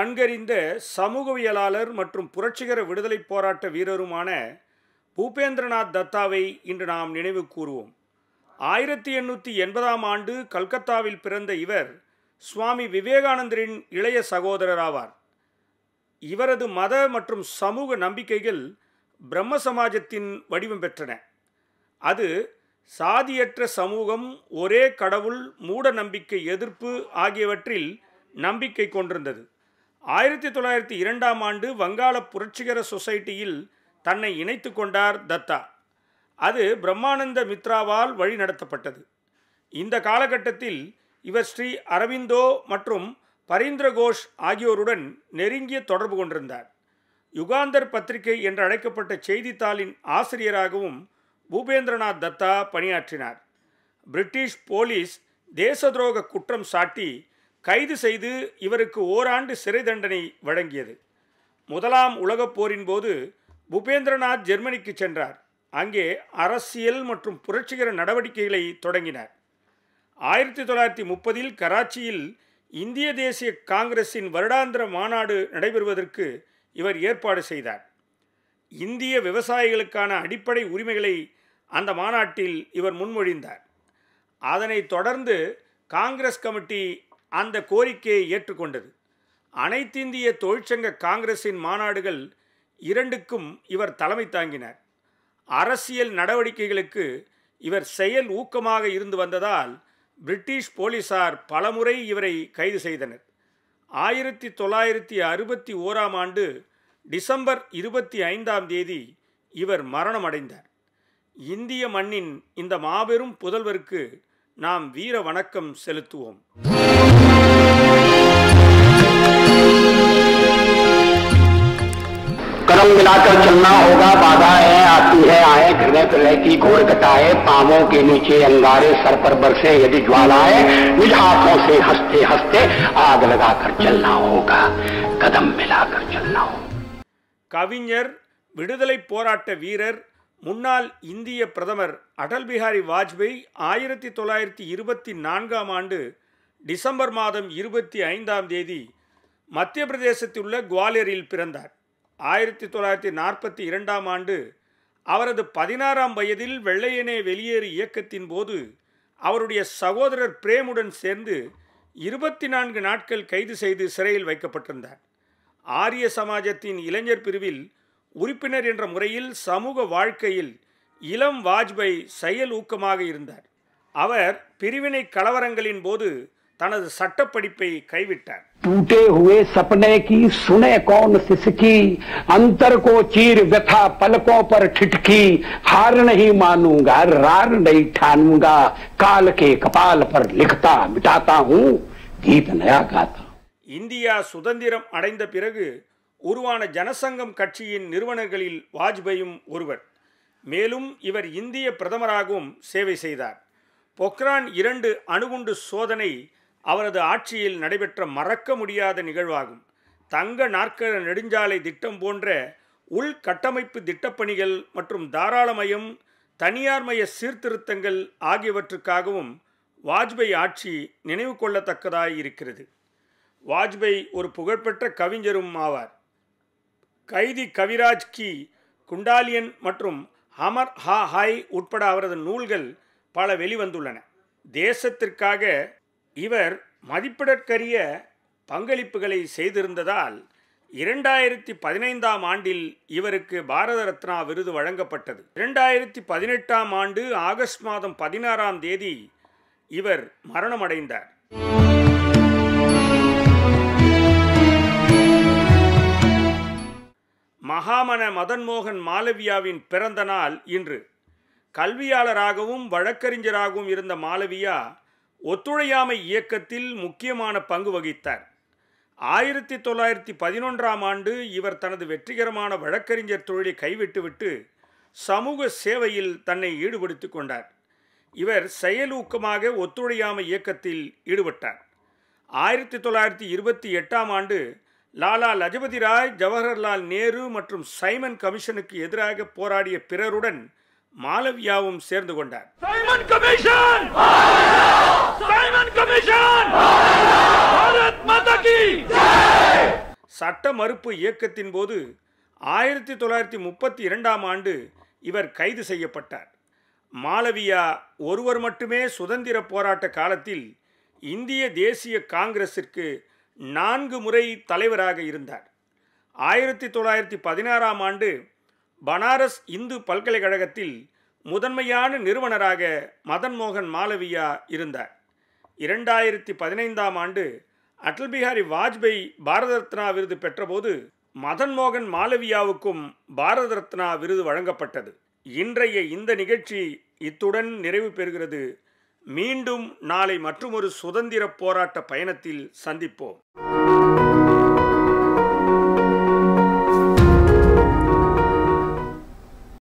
நன்கறிந்த சமூகவியலாளர் மற்றும் புரட்சிகர விடுதலை போராட்ட வீரருமான பூபேந்திரநாத் தத்தாவை இன்று நாம் நினைவு கூறுவோம் ஆயிரத்தி எண்ணூற்றி எண்பதாம் ஆண்டு கல்கத்தாவில் பிறந்த இவர் சுவாமி விவேகானந்தரின் இளைய சகோதரர் ஆவார் இவரது மத மற்றும் சமூக நம்பிக்கைகள் பிரம்ம சமாஜத்தின் வடிவம் பெற்றன அது சாதியற்ற சமூகம் ஒரே கடவுள் மூட நம்பிக்கை எதிர்ப்பு ஆகியவற்றில் நம்பிக்கை கொண்டிருந்தது ஆயிரத்தி தொள்ளாயிரத்தி இரண்டாம் ஆண்டு வங்காள புரட்சிகர சொசைட்டியில் தன்னை இணைத்து கொண்டார் தத்தா அது பிரம்மானந்த மித்ராவால் வழிநடத்தப்பட்டது இந்த காலகட்டத்தில் இவர் ஸ்ரீ அரவிந்தோ மற்றும் பரீந்திர கோஷ் ஆகியோருடன் நெருங்கிய தொடர்பு கொண்டிருந்தார் யுகாந்தர் பத்திரிகை என்று அழைக்கப்பட்ட செய்தித்தாளின் ஆசிரியராகவும் பூபேந்திரநாத் தத்தா பணியாற்றினார் பிரிட்டிஷ் போலீஸ் தேச துரோக குற்றம் சாட்டி கைது செய்து இவருக்கு ஓராண்டு சிறை தண்டனை வழங்கியது முதலாம் உலகப் போரின் போது பூபேந்திரநாத் ஜெர்மனிக்கு சென்றார் அங்கே அரசியல் மற்றும் புரட்சிகர நடவடிக்கைகளை தொடங்கினார் ஆயிரத்தி தொள்ளாயிரத்தி முப்பதில் கராச்சியில் இந்திய தேசிய காங்கிரஸின் வருடாந்திர மாநாடு நடைபெறுவதற்கு இவர் ஏற்பாடு செய்தார் இந்திய விவசாயிகளுக்கான அடிப்படை உரிமைகளை அந்த மாநாட்டில் இவர் முன்மொழிந்தார் அதனைத் தொடர்ந்து காங்கிரஸ் கமிட்டி அந்த கோரிக்கையை ஏற்றுக்கொண்டது அனைத்திந்திய தொழிற்சங்க காங்கிரஸின் மாநாடுகள் இரண்டுக்கும் இவர் தலைமை தாங்கினார் அரசியல் நடவடிக்கைகளுக்கு இவர் செயல் ஊக்கமாக இருந்து வந்ததால் பிரிட்டிஷ் போலீசார் பலமுறை இவரை கைது செய்தனர் ஆயிரத்தி தொள்ளாயிரத்தி அறுபத்தி ஓராம் ஆண்டு டிசம்பர் இருபத்தி ஐந்தாம் தேதி இவர் மரணமடைந்தார் இந்திய மண்ணின் இந்த மாபெரும் புதல்வருக்கு நாம் வீர வணக்கம் செலுத்துவோம் कर्म मिलाकर चलना होगा बाधाएं आती है आए घृणे प्रलय की घोर कटाए पावों के नीचे अंगारे सर पर बरसे यदि ज्वालाए निज हाथों से हंसते हंसते आग लगाकर चलना होगा कदम मिलाकर चलना होगा कविजर விடுதலை போராட்ட வீரர் முன்னாள் இந்திய பிரதமர் அடல் பிஹாரி வாஜ்பாய் ஆயிரத்தி தொள்ளாயிரத்தி இருபத்தி நான்காம் ஆண்டு டிசம்பர் மாதம் இருபத்தி ஐந்தாம் தேதி மத்திய பிரதேசத்தில் உள்ள குவாலியரில் பிறந்தார் ஆயிரத்தி தொள்ளாயிரத்தி நாற்பத்தி இரண்டாம் ஆண்டு அவரது பதினாறாம் வயதில் வெள்ளையனே வெளியேறு இயக்கத்தின் போது அவருடைய சகோதரர் பிரேமுடன் சேர்ந்து இருபத்தி நான்கு நாட்கள் கைது செய்து சிறையில் வைக்கப்பட்டிருந்தார் ஆரிய சமாஜத்தின் இளைஞர் பிரிவில் உறுப்பினர் என்ற முறையில் சமூக வாழ்க்கையில் இளம் வாஜ்பாய் செயல் ஊக்கமாக இருந்தார் அவர் பிரிவினை கலவரங்களின் போது தனது சட்டப்படிப்பை கைவிட்டார் टूटे हुए சப்னே கி சுனே कौन சிசுகி அந்தர் को चीर व्यथा पलकों पर ठिठकी हार नहीं मानूंगा रार नहीं ठानूंगा काल के कपाल पर लिखता मिटाता हूं गीत नया गाता இந்தியா சுதந்திரம் அடைந்த பிறகு உருவான ஜனசங்கம் கட்சியின் நிறுவனர்களில் வாஜ்பேயும் ஒருவர் மேலும் இவர் இந்திய பிரதமராகவும் சேவை செய்தார் பொக்ரான் இரண்டு அணுகுண்டு சோதனை அவரது ஆட்சியில் நடைபெற்ற மறக்க முடியாத நிகழ்வாகும் தங்க நாற்கர நெடுஞ்சாலை திட்டம் போன்ற உள்கட்டமைப்பு திட்டப்பணிகள் மற்றும் தாராளமயம் தனியார்மய சீர்திருத்தங்கள் ஆகியவற்றுக்காகவும் வாஜ்பாய் ஆட்சி நினைவு கொள்ளத்தக்கதாய் இருக்கிறது வாஜ்பாய் ஒரு புகழ்பெற்ற கவிஞரும் ஆவார் கைதி கவிராஜ் கி குண்டாலியன் மற்றும் ஹமர் ஹா ஹாய் உட்பட அவரது நூல்கள் பல வெளிவந்துள்ளன தேசத்திற்காக இவர் மதிப்பிடற்கரிய பங்களிப்புகளை செய்திருந்ததால் இரண்டாயிரத்தி பதினைந்தாம் ஆண்டில் இவருக்கு பாரத ரத்னா விருது வழங்கப்பட்டது இரண்டாயிரத்தி பதினெட்டாம் ஆண்டு ஆகஸ்ட் மாதம் பதினாறாம் தேதி இவர் மரணமடைந்தார் மகாமன மதன் மோகன் மாலவியாவின் பிறந்த நாள் இன்று கல்வியாளராகவும் வழக்கறிஞராகவும் இருந்த மாலவியா ஒத்துழையாமை இயக்கத்தில் முக்கியமான பங்கு வகித்தார் ஆயிரத்தி தொள்ளாயிரத்தி பதினொன்றாம் ஆண்டு இவர் தனது வெற்றிகரமான வழக்கறிஞர் தொழிலை கைவிட்டுவிட்டு சமூக சேவையில் தன்னை ஈடுபடுத்தி கொண்டார் இவர் செயலூக்கமாக ஒத்துழையாமை இயக்கத்தில் ஈடுபட்டார் ஆயிரத்தி தொள்ளாயிரத்தி இருபத்தி எட்டாம் ஆண்டு லாலா லஜபதி ராய் ஜவஹர்லால் நேரு மற்றும் சைமன் கமிஷனுக்கு எதிராக போராடிய பிறருடன் மாலவியாவும் சேர்ந்து கொண்டார் சட்ட மறுப்பு இயக்கத்தின் போது ஆயிரத்தி தொள்ளாயிரத்தி முப்பத்தி இரண்டாம் ஆண்டு இவர் கைது செய்யப்பட்டார் மாலவியா ஒருவர் மட்டுமே சுதந்திர போராட்ட காலத்தில் இந்திய தேசிய காங்கிரஸிற்கு நான்கு முறை தலைவராக இருந்தார் ஆயிரத்தி தொள்ளாயிரத்தி பதினாறாம் ஆண்டு பனாரஸ் இந்து பல்கலைக்கழகத்தில் முதன்மையான நிறுவனராக மதன்மோகன் மாலவியா இருந்தார் இரண்டாயிரத்தி பதினைந்தாம் ஆண்டு அடல் பிஹாரி வாஜ்பாய் பாரத ரத்னா விருது பெற்றபோது மதன் மோகன் மாலவியாவுக்கும் பாரத ரத்னா விருது வழங்கப்பட்டது இன்றைய இந்த நிகழ்ச்சி இத்துடன் நிறைவு பெறுகிறது மீண்டும் நாளை மற்றொரு சுதந்திர போராட்ட பயணத்தில் சந்திப்போம்